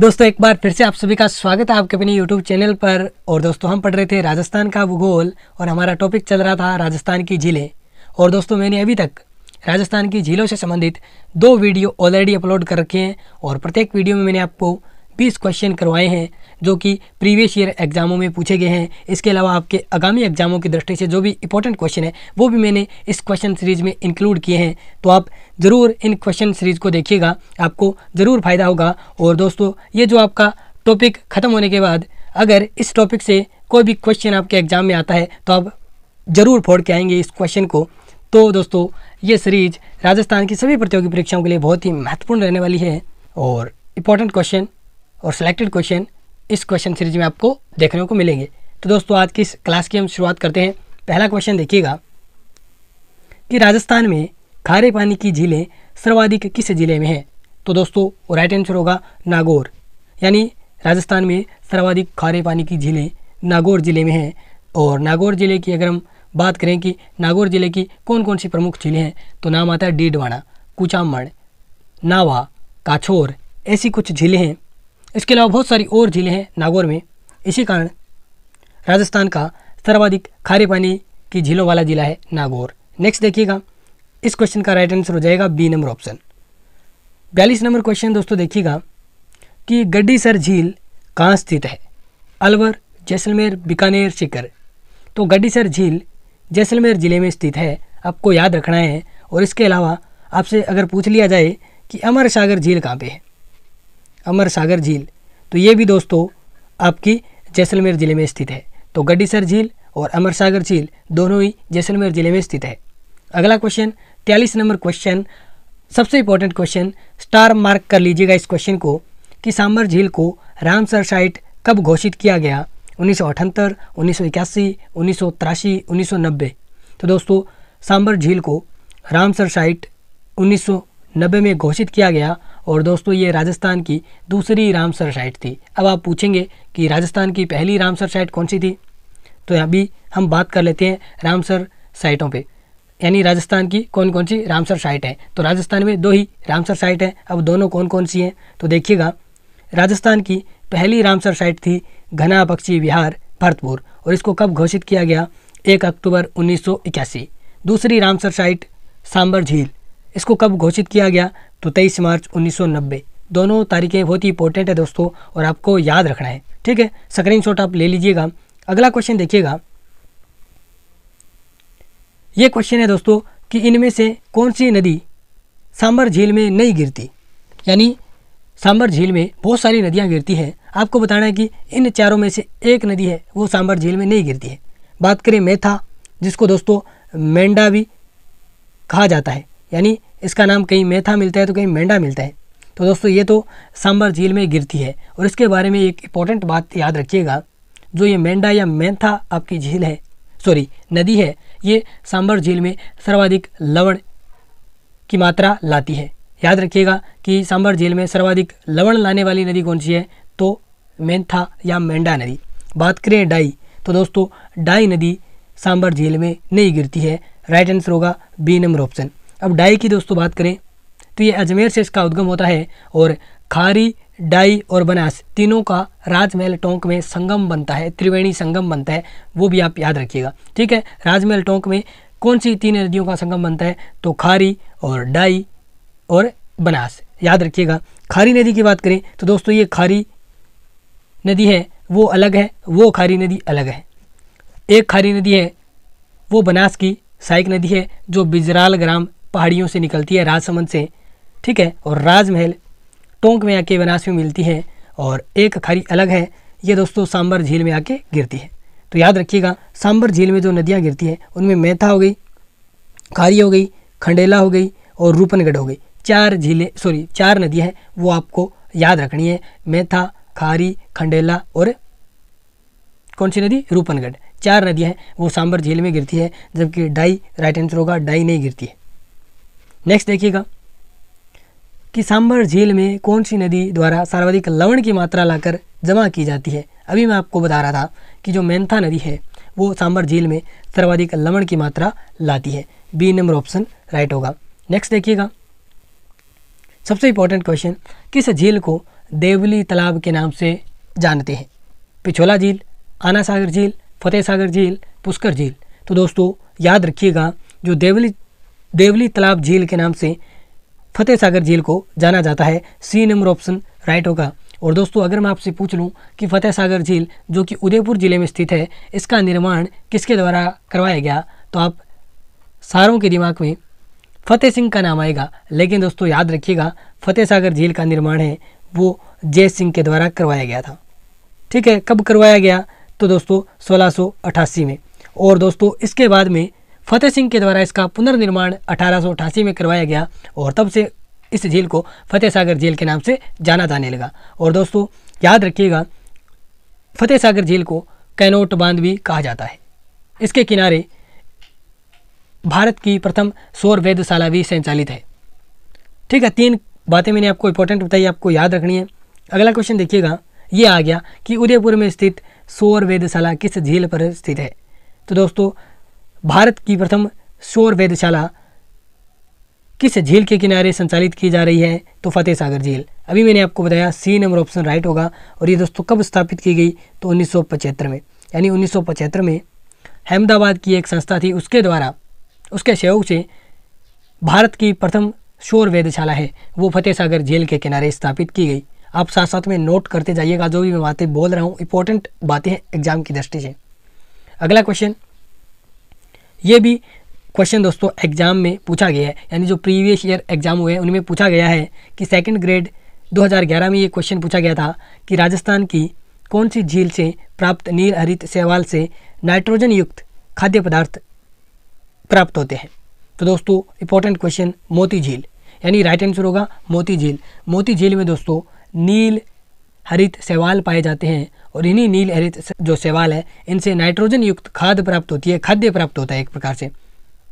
दोस्तों एक बार फिर से आप सभी का स्वागत है आपके अपने यूट्यूब चैनल पर और दोस्तों हम पढ़ रहे थे राजस्थान का भूगोल और हमारा टॉपिक चल रहा था राजस्थान की झीलें और दोस्तों मैंने अभी तक राजस्थान की झीलों से संबंधित दो वीडियो ऑलरेडी अपलोड कर रखे हैं और प्रत्येक वीडियो में मैंने आपको बीस क्वेश्चन करवाए हैं जो कि प्रीवियस ईयर एग्जामों में पूछे गए हैं इसके अलावा आपके आगामी एग्जामों की दृष्टि से जो भी इंपॉर्टेंट क्वेश्चन है वो भी मैंने इस क्वेश्चन सीरीज में इंक्लूड किए हैं तो आप ज़रूर इन क्वेश्चन सीरीज को देखिएगा आपको ज़रूर फ़ायदा होगा और दोस्तों ये जो आपका टॉपिक ख़त्म होने के बाद अगर इस टॉपिक से कोई भी क्वेश्चन आपके एग्ज़ाम में आता है तो आप ज़रूर फोड़ के आएंगे इस क्वेश्चन को तो दोस्तों ये सीरीज राजस्थान की सभी प्रतियोगी परीक्षाओं के लिए बहुत ही महत्वपूर्ण रहने वाली है और इम्पॉर्टेंट क्वेश्चन और सिलेक्टेड क्वेश्चन इस क्वेश्चन सीरीज में आपको देखने को मिलेंगे तो दोस्तों आज की इस क्लास की हम शुरुआत करते हैं पहला क्वेश्चन देखिएगा कि राजस्थान में खारे पानी की झीलें सर्वाधिक किस ज़िले में हैं तो दोस्तों राइट आंसर होगा नागौर यानी राजस्थान में सर्वाधिक खारे पानी की झीलें नागौर ज़िले में हैं और नागौर ज़िले की अगर हम बात करें कि नागौर ज़िले की कौन कौन सी प्रमुख झीलें हैं तो नाम आता है डीडवाड़ा कुचामण नावा काछोर ऐसी कुछ झीलें हैं इसके अलावा बहुत सारी और झीलें हैं नागौर में इसी कारण राजस्थान का सर्वाधिक खारे पानी की झीलों वाला जिला है नागौर नेक्स्ट देखिएगा इस क्वेश्चन का राइट आंसर हो जाएगा बी नंबर ऑप्शन बयालीस नंबर क्वेश्चन दोस्तों देखिएगा कि गड्डी सर झील कहाँ स्थित है अलवर जैसलमेर बीकानेर शिकर तो गड्डी सर झील जैसलमेर ज़िले में स्थित है आपको याद रखना है और इसके अलावा आपसे अगर पूछ लिया जाए कि अमर सागर झील कहाँ पे है अमर सागर झील तो ये भी दोस्तों आपकी जैसलमेर ज़िले में स्थित है तो गड्डीसर झील और अमर सागर झील दोनों ही जैसलमेर ज़िले में स्थित है अगला क्वेश्चन तयलीस नंबर क्वेश्चन सबसे इंपॉर्टेंट क्वेश्चन स्टार मार्क कर लीजिएगा इस क्वेश्चन को कि सांबर झील को रामसर साइट कब घोषित किया गया उन्नीस सौ अठहत्तर उन्नीस सौ इक्यासी उन्नीस सौ तिरासी उन्नीस सौ नब्बे तो दोस्तों सांबर झील को रामसर साइट उन्नीस सौ नब्बे में घोषित किया गया और दोस्तों ये राजस्थान की दूसरी रामसर साइट थी अब आप पूछेंगे कि राजस्थान की पहली रामसर साइट कौन सी थी तो अभी हम बात कर लेते हैं रामसर साइटों पर यानी राजस्थान की कौन कौन सी रामसर साइट है तो राजस्थान में दो ही रामसर साइट हैं अब दोनों कौन कौन सी हैं तो देखिएगा राजस्थान की पहली रामसर साइट थी घना पक्षी विहार भरतपुर और इसको कब घोषित किया गया एक अक्टूबर उन्नीस दूसरी रामसर साइट सांबर झील इसको कब घोषित किया गया तो तेईस मार्च 1990 दोनों तारीखें बहुत ही इंपॉर्टेंट है दोस्तों और आपको याद रखना है ठीक है स्क्रीन आप ले लीजिएगा अगला क्वेश्चन देखिएगा ये क्वेश्चन है दोस्तों कि इनमें से कौन सी नदी सांबर झील में नहीं गिरती यानी सांबर झील में बहुत सारी नदियाँ गिरती हैं आपको बताना है कि इन चारों में से एक नदी है वो सांबर झील में नहीं गिरती है बात करें मेथा जिसको दोस्तों मेंडा भी कहा जाता है यानी इसका नाम कहीं मेथा मिलता है तो कहीं मेंढा मिलता है तो दोस्तों ये तो सांबर झील में गिरती है और इसके बारे में एक इंपॉर्टेंट बात याद रखिएगा जो ये मेंढा या मेंथा आपकी झील है सॉरी नदी है ये सांबर झील में सर्वाधिक लवण की मात्रा लाती है याद रखिएगा कि सांबर झील में सर्वाधिक लवण लाने वाली नदी कौन सी है तो मेंथा या मेंढा नदी बात करें डाई तो दोस्तों डाई नदी सांबर झील में नहीं गिरती है राइट आंसर होगा बी नंबर ऑप्शन अब डाई की दोस्तों बात करें तो ये अजमेर से इसका उद्गम होता है और खारी डाई और बनास तीनों का राजमहल टोंक में संगम बनता है त्रिवेणी संगम बनता है वो भी आप याद रखिएगा ठीक है राजमहल टोंक में कौन सी तीन नदियों का संगम बनता है तो खारी और डाई और बनास याद रखिएगा खारी नदी की बात करें तो दोस्तों ये खारी नदी है वो अलग है वो खारी नदी अलग है एक खारी नदी है वो बनास की सहायक नदी है जो बिजराल ग्राम पहाड़ियों से निकलती है राजसमंद से ठीक है और राजमहल टोंक में आके बनास में मिलती है और एक खारी अलग है ये दोस्तों सांबर झील में आके गिरती है तो याद रखिएगा सांबर झील में जो नदियाँ गिरती हैं उनमें मेथा हो गई खारी हो गई खंडेला हो गई और रूपनगढ़ हो गई चार झीलें सॉरी चार नदियाँ हैं वो आपको याद रखनी है मेथा खारी खंडेला और कौन सी नदी रूपनगढ़ चार नदियाँ हैं वो सांबर झील में गिरती है जबकि डाई राइट आंसर होगा डाई नहीं गिरती है नेक्स्ट देखिएगा कि सांबर झील में कौन सी नदी द्वारा सर्वाधिक लवण की मात्रा लाकर जमा की जाती है अभी मैं आपको बता रहा था कि जो मेंथा नदी है वो सांबर झील में सर्वाधिक लवण की मात्रा लाती है बी नंबर ऑप्शन राइट होगा नेक्स्ट देखिएगा सबसे इम्पोर्टेंट क्वेश्चन किस झील को देवली तालाब के नाम से जानते हैं पिछोला झील आना सागर झील फतेह सागर झील पुष्कर झील तो दोस्तों याद रखिएगा जो देवली देवली तालाब झील के नाम से फतेह सागर झील को जाना जाता है सी नंबर ऑप्शन राइट होगा और दोस्तों अगर मैं आपसे पूछ लूँ कि फतेह सागर झील जो कि उदयपुर ज़िले में स्थित है इसका निर्माण किसके द्वारा करवाया गया तो आप सारों के दिमाग में फतेह सिंह का नाम आएगा लेकिन दोस्तों याद रखिएगा फतेह सागर झील का निर्माण है वो जय सिंह के द्वारा करवाया गया था ठीक है कब करवाया गया तो दोस्तों सोलह में और दोस्तों इसके बाद में फतेह सिंह के द्वारा इसका पुनर्निर्माण अठारह में करवाया गया और तब से इस झील को फतेह सागर झील के नाम से जाना जाने लगा और दोस्तों याद रखिएगा फतेह सागर झील को कैनोट बांध भी कहा जाता है इसके किनारे भारत की प्रथम सौर वेदशाला भी संचालित है ठीक है तीन बातें मैंने आपको इंपॉर्टेंट बताई आपको याद रखनी है अगला क्वेश्चन देखिएगा ये आ गया कि उदयपुर में स्थित सौर वेदशाला किस झील पर स्थित है तो दोस्तों भारत की प्रथम शोर वेधशाला किस झील के किनारे संचालित की जा रही है तो फतेह सागर झील अभी मैंने आपको बताया सी नंबर ऑप्शन राइट होगा और ये दोस्तों कब स्थापित की गई तो उन्नीस में यानी उन्नीस में अहमदाबाद की एक संस्था थी उसके द्वारा उसके सहयोग से भारत की प्रथम शोर वेधशाला है वो फतेह सागर झील के किनारे स्थापित की गई आप साथ साथ में नोट करते जाइएगा जो भी मैं बातें बोल रहा हूँ इंपॉर्टेंट बातें हैं एग्जाम की दृष्टि से अगला क्वेश्चन ये भी क्वेश्चन दोस्तों एग्जाम में पूछा गया है यानी जो प्रीवियस ईयर एग्जाम हुए हैं उनमें पूछा गया है कि सेकंड ग्रेड 2011 में ये क्वेश्चन पूछा गया था कि राजस्थान की कौन सी झील से प्राप्त नील हरित सेवाल से नाइट्रोजन युक्त खाद्य पदार्थ प्राप्त होते हैं तो दोस्तों इंपॉर्टेंट क्वेश्चन मोती झील यानी राइट आंसर होगा मोती झील मोती झील में दोस्तों नील हरित शैवाल पाए जाते हैं और इन्हीं नील हरित जो शैवाल है इनसे नाइट्रोजन युक्त खाद प्राप्त होती है खाद्य प्राप्त होता है एक प्रकार से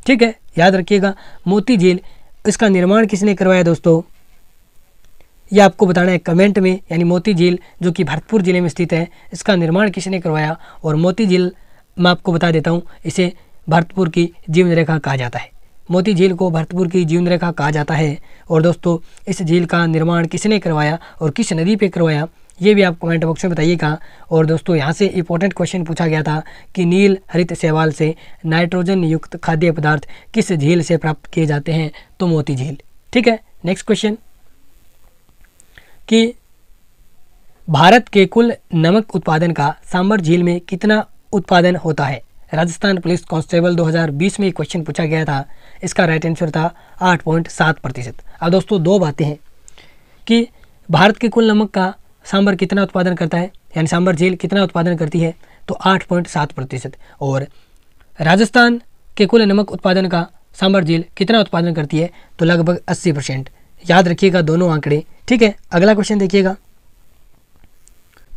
ठीक है याद रखिएगा मोती झील इसका निर्माण किसने करवाया दोस्तों ये आपको बताना है कमेंट में यानी मोती झील जो कि भरतपुर ज़िले में स्थित है इसका निर्माण किसने करवाया और मोती झील मैं आपको बता देता हूँ इसे भरतपुर की जीवन रेखा कहा जाता है मोती झील को भरतपुर की जीवन रेखा कहा जाता है और दोस्तों इस झील का निर्माण किसने करवाया और किस नदी पे करवाया ये भी आप कमेंट बॉक्स में बताइएगा और दोस्तों यहाँ से इंपॉर्टेंट क्वेश्चन पूछा गया था कि नील हरित सेवाल से नाइट्रोजन युक्त खाद्य पदार्थ किस झील से प्राप्त किए जाते हैं तो मोती झील ठीक है नेक्स्ट क्वेश्चन कि भारत के कुल नमक उत्पादन का सांबर झील में कितना उत्पादन होता है राजस्थान पुलिस कांस्टेबल 2020 में क्वेश्चन पूछा गया था इसका राइट आंसर था 8.7 प्रतिशत अब दोस्तों दो बातें हैं कि भारत के कुल नमक का सांभर कितना उत्पादन करता है यानी सांभर झील कितना उत्पादन करती है तो आठ पॉइंट सात प्रतिशत और राजस्थान के कुल नमक उत्पादन का सांभर झील कितना उत्पादन करती है तो लगभग अस्सी परसेंट याद रखिएगा दोनों आंकड़े ठीक है अगला क्वेश्चन देखिएगा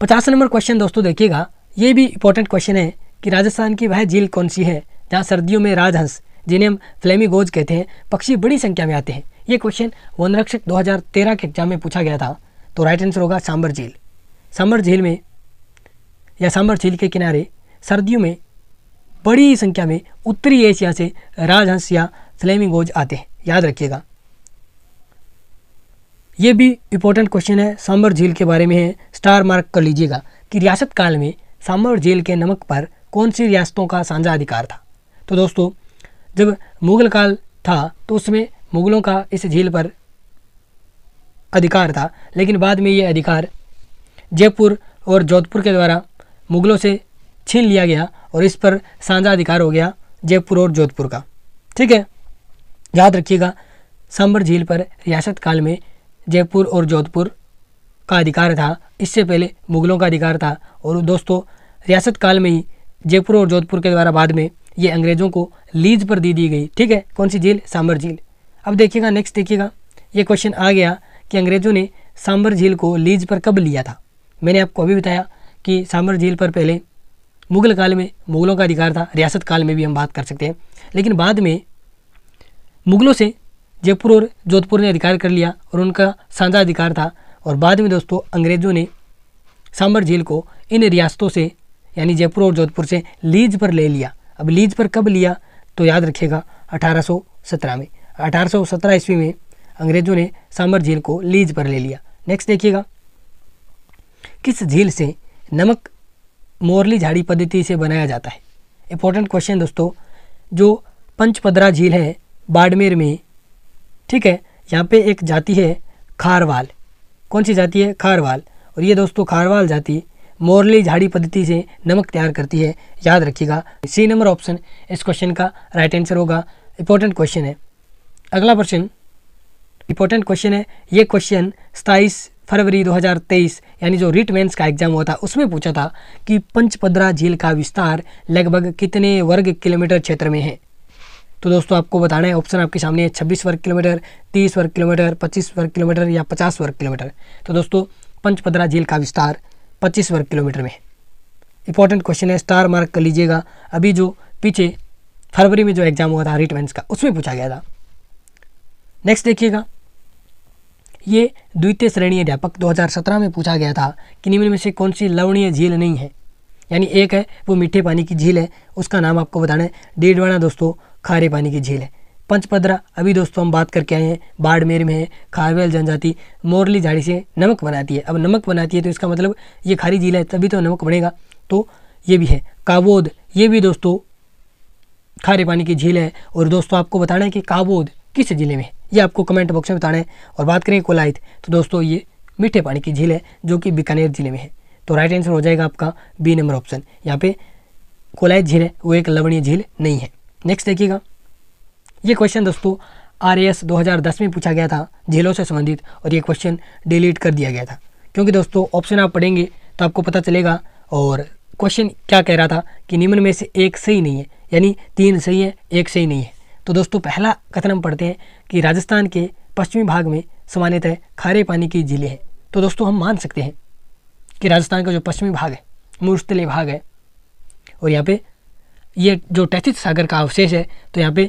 पचास नंबर क्वेश्चन दोस्तों देखिएगा ये भी इंपॉर्टेंट क्वेश्चन है कि राजस्थान की वह झील कौन सी है जहाँ सर्दियों में राजहंस जिन्हें हम फ्लेमी गोज कहते हैं पक्षी बड़ी संख्या में आते हैं ये क्वेश्चन वनरक्षक तेरह के एग्जाम में पूछा गया था तो राइट आंसर होगा सांबर झील सांबर झील में या सांबर झील के किनारे सर्दियों में बड़ी संख्या में उत्तरी एशिया से राजहंस या फ्लेमिंगोज आते हैं याद रखिएगा ये भी इम्पोर्टेंट क्वेश्चन है सांबर झील के बारे में है स्टार मार्क कर लीजिएगा कि रियासत काल में सांबर झील के नमक पर कौन सी रियासतों का साझा अधिकार था तो दोस्तों जब मुगल काल था तो उसमें मुगलों का इस झील पर अधिकार था लेकिन बाद में ये अधिकार जयपुर और जोधपुर के द्वारा मुगलों से छीन लिया गया और इस पर साझा अधिकार हो गया जयपुर और जोधपुर का ठीक है याद रखिएगा सांबर झील पर रियासत काल में जयपुर और जोधपुर का अधिकार था इससे पहले मुगलों का अधिकार था और दोस्तों रियासत काल में ही जयपुर और जोधपुर के द्वारा बाद में ये अंग्रेज़ों को लीज पर दे दी गई ठीक है कौन सी झील सांबर झील अब देखिएगा नेक्स्ट देखिएगा ये क्वेश्चन आ गया कि अंग्रेज़ों ने सांबर झील को लीज पर कब लिया था मैंने आपको अभी बताया कि सांबर झील पर पहले मुगल काल में मुगलों का अधिकार था रियासत काल में भी हम बात कर सकते हैं लेकिन बाद में मुगलों से जयपुर और जोधपुर ने अधिकार कर लिया और उनका साझा अधिकार था और बाद में दोस्तों अंग्रेज़ों ने सांबर झील को इन रियासतों से यानी जयपुर और जोधपुर से लीज पर ले लिया अब लीज पर कब लिया तो याद रखिएगा अठारह में अठारह ईस्वी में अंग्रेजों ने सांबर झील को लीज पर ले लिया नेक्स्ट देखिएगा किस झील से नमक मोरली झाड़ी पद्धति से बनाया जाता है इंपॉर्टेंट क्वेश्चन दोस्तों जो पंचपदरा झील है बाड़मेर में ठीक है यहाँ पे एक जाति है खारवाल कौन सी जाति है खारवाल और ये दोस्तों खारवाल जाति मोरली झाड़ी पद्धति से नमक तैयार करती है याद रखिएगा सी नंबर ऑप्शन इस क्वेश्चन का राइट आंसर होगा इंपॉर्टेंट क्वेश्चन है अगला प्रश्न इंपॉर्टेंट क्वेश्चन है ये क्वेश्चन सताईस फरवरी 2023 यानी जो रिट मेन्स का एग्जाम हुआ था उसमें पूछा था कि पंचपद्रा झील का विस्तार लगभग कितने वर्ग किलोमीटर क्षेत्र में है तो दोस्तों आपको बताना है ऑप्शन आपके सामने है छब्बीस वर्ग किलोमीटर तीस वर्ग किलोमीटर पच्चीस वर्ग किलोमीटर या पचास वर्ग किलोमीटर तो दोस्तों पंचपद्रा झील का विस्तार पच्चीस वर्ग किलोमीटर में इंपॉर्टेंट क्वेश्चन है स्टार मार्क कर लीजिएगा अभी जो पीछे फरवरी में जो एग्जाम हुआ था रिटमेंट्स का उसमें पूछा गया था नेक्स्ट देखिएगा ये द्वितीय श्रेणी अध्यापक 2017 में पूछा गया था कि निम्न में से कौन सी लवणीय झील नहीं है यानी एक है वो मीठे पानी की झील है उसका नाम आपको बताना है डेढ़वाणा दोस्तों खारे पानी की झील है पंचपद्रा अभी दोस्तों हम बात करके आए हैं बाड़मेर में है खारवेल जनजाति मोरली झाड़ी से नमक बनाती है अब नमक बनाती है तो इसका मतलब ये खारी झील है तभी तो नमक बनेगा तो ये भी है काबोद ये भी दोस्तों खारे पानी की झील है और दोस्तों आपको बताना है कि काबोद किस ज़िले में है ये आपको कमेंट बॉक्स में बताने और बात करें कोलाइत तो दोस्तों ये मीठे पानी की झील है जो कि बीकानेर जिले में है तो राइट आंसर हो जाएगा आपका बी नंबर ऑप्शन यहाँ पे कोलायत झील है वो एक लवणीय झील नहीं है नेक्स्ट देखिएगा ये क्वेश्चन दोस्तों आर एस में पूछा गया था झीलों से संबंधित और ये क्वेश्चन डिलीट कर दिया गया था क्योंकि दोस्तों ऑप्शन आप पढ़ेंगे तो आपको पता चलेगा और क्वेश्चन क्या कह रहा था कि निम्न में से एक सही नहीं है यानी तीन सही है एक सही नहीं है तो दोस्तों पहला कथन हम पढ़ते हैं कि राजस्थान के पश्चिमी भाग में सामान्यतः खारे पानी की झीलें हैं तो दोस्तों हम मान सकते हैं कि राजस्थान का जो पश्चिमी भाग है मुश्तले भाग है और यहाँ पे ये जो टैथित सागर का अवशेष है तो यहाँ पे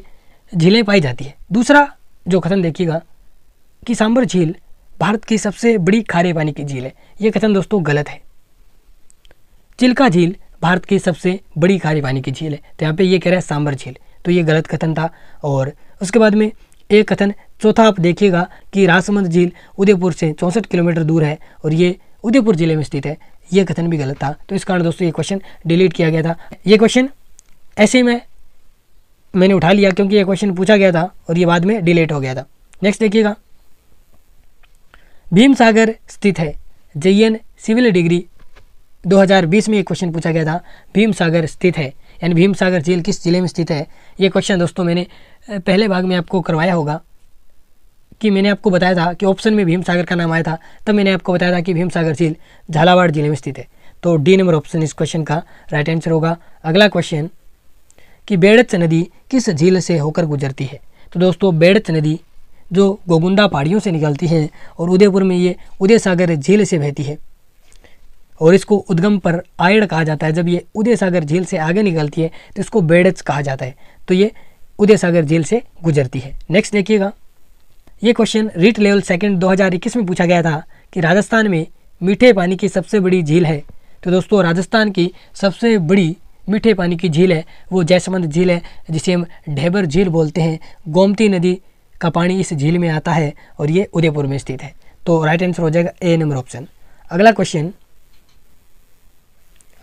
झीलें पाई जाती है दूसरा जो कथन देखिएगा कि सांबर झील भारत की सबसे बड़ी खारे पानी की झील है ये कथन दोस्तों गलत है चिल्का झील भारत की सबसे बड़ी खारे पानी की झील है तो यहाँ पे ये कह रहा है सांबर झील तो ये गलत कथन था और उसके बाद में एक कथन चौथा आप देखिएगा कि राजसमंद झील उदयपुर से चौंसठ किलोमीटर दूर है और ये उदयपुर जिले में स्थित है ये कथन भी गलत था तो इस कारण दोस्तों ये क्वेश्चन डिलीट किया गया था ये क्वेश्चन ऐसे ही मैं मैंने उठा लिया क्योंकि ये क्वेश्चन पूछा गया था और ये बाद में डिलीट हो गया था नेक्स्ट देखिएगा भीम सागर स्थित है जे सिविल डिग्री 2020 में एक क्वेश्चन पूछा गया था भीम सागर स्थित है यानी भीम सागर झील किस जिले में स्थित है ये क्वेश्चन दोस्तों मैंने पहले भाग में आपको करवाया होगा कि मैंने आपको बताया था कि ऑप्शन में भीम सागर का नाम आया था तब मैंने आपको बताया था कि भीम सागर झील झालावाड़ जिले में स्थित है तो डी नंबर ऑप्शन इस क्वेश्चन का राइट आंसर होगा अगला क्वेश्चन कि बेड़च नदी किस झील से होकर गुजरती है तो दोस्तों बेड़च नदी जो गोगुंदा पहाड़ियों से निकलती है और उदयपुर में ये उदय सागर झील से बहती है और इसको उद्गम पर आयड़ कहा जाता है जब ये उदय सागर झील से आगे निकलती है तो इसको बेड़च कहा जाता है तो ये उदय सागर झील से गुजरती है नेक्स्ट देखिएगा ये क्वेश्चन रीट लेवल सेकेंड दो में पूछा गया था कि राजस्थान में मीठे पानी की सबसे बड़ी झील है तो दोस्तों राजस्थान की सबसे बड़ी मीठे पानी की झील है वो जैसमंद झील है जिसे हम ढेबर झील बोलते हैं गोमती नदी का पानी इस झील में आता है और ये उदयपुर में स्थित है तो राइट आंसर हो जाएगा ए नंबर ऑप्शन अगला क्वेश्चन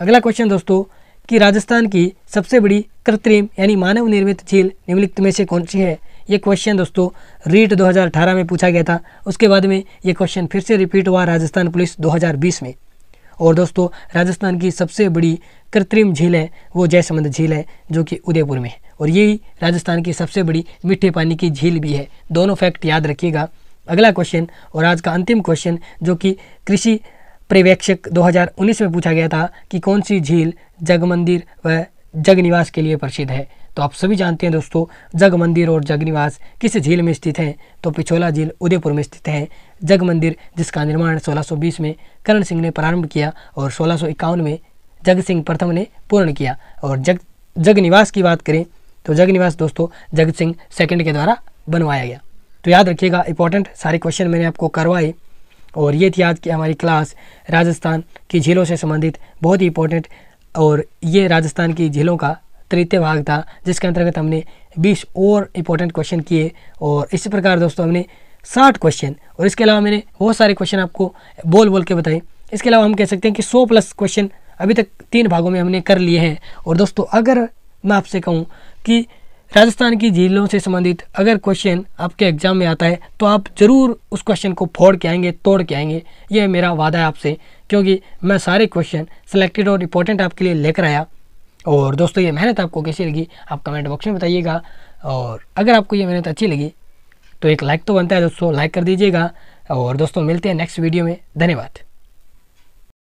अगला क्वेश्चन दोस्तों कि राजस्थान की सबसे बड़ी कृत्रिम यानी मानव निर्मित झील निम्नलिखित में से कौन सी है ये क्वेश्चन दोस्तों रीट 2018 में पूछा गया था उसके बाद में ये क्वेश्चन फिर से रिपीट हुआ राजस्थान पुलिस 2020 में और दोस्तों राजस्थान की सबसे बड़ी कृत्रिम झील है वो जयसमंद झील है जो कि उदयपुर में है और यही राजस्थान की सबसे बड़ी मीठे पानी की झील भी है दोनों फैक्ट याद रखिएगा अगला क्वेश्चन और आज का अंतिम क्वेश्चन जो कि कृषि पर्यवेक्षक 2019 में पूछा गया था कि कौन सी झील जग मंदिर व जग निवास के लिए प्रसिद्ध है तो आप सभी जानते हैं दोस्तों जग मंदिर और जग निवास किस झील में स्थित हैं तो पिछोला झील उदयपुर में स्थित है जग मंदिर जिसका निर्माण 1620 में करण सिंह ने प्रारंभ किया और सोलह में जग सिंह प्रथम ने पूर्ण किया और जग जग निवास की बात करें तो जग निवास दोस्तों जगत सिंह सेकेंड के द्वारा बनवाया गया तो याद रखिएगा इंपॉर्टेंट सारे क्वेश्चन मैंने आपको करवाए और ये थी आज की हमारी क्लास राजस्थान की झीलों से संबंधित बहुत ही इंपॉर्टेंट और ये राजस्थान की झीलों का तृतीय भाग था जिसके अंतर्गत हमने 20 और इंपॉर्टेंट क्वेश्चन किए और इसी प्रकार दोस्तों हमने 60 क्वेश्चन और इसके अलावा मैंने बहुत सारे क्वेश्चन आपको बोल बोल के बताए इसके अलावा हम कह सकते हैं कि 100 प्लस क्वेश्चन अभी तक तीन भागों में हमने कर लिए हैं और दोस्तों अगर मैं आपसे कहूँ कि राजस्थान की झीलों से संबंधित अगर क्वेश्चन आपके एग्जाम में आता है तो आप ज़रूर उस क्वेश्चन को फोड़ के आएंगे तोड़ के आएंगे यह मेरा वादा है आपसे क्योंकि मैं सारे क्वेश्चन सेलेक्टेड और इम्पोर्टेंट आपके लिए लेकर आया और दोस्तों ये मेहनत आपको कैसी लगी आप कमेंट बॉक्स में बताइएगा और अगर आपको ये मेहनत अच्छी लगी तो एक लाइक तो बनता है दोस्तों लाइक कर दीजिएगा और दोस्तों मिलते हैं नेक्स्ट वीडियो में धन्यवाद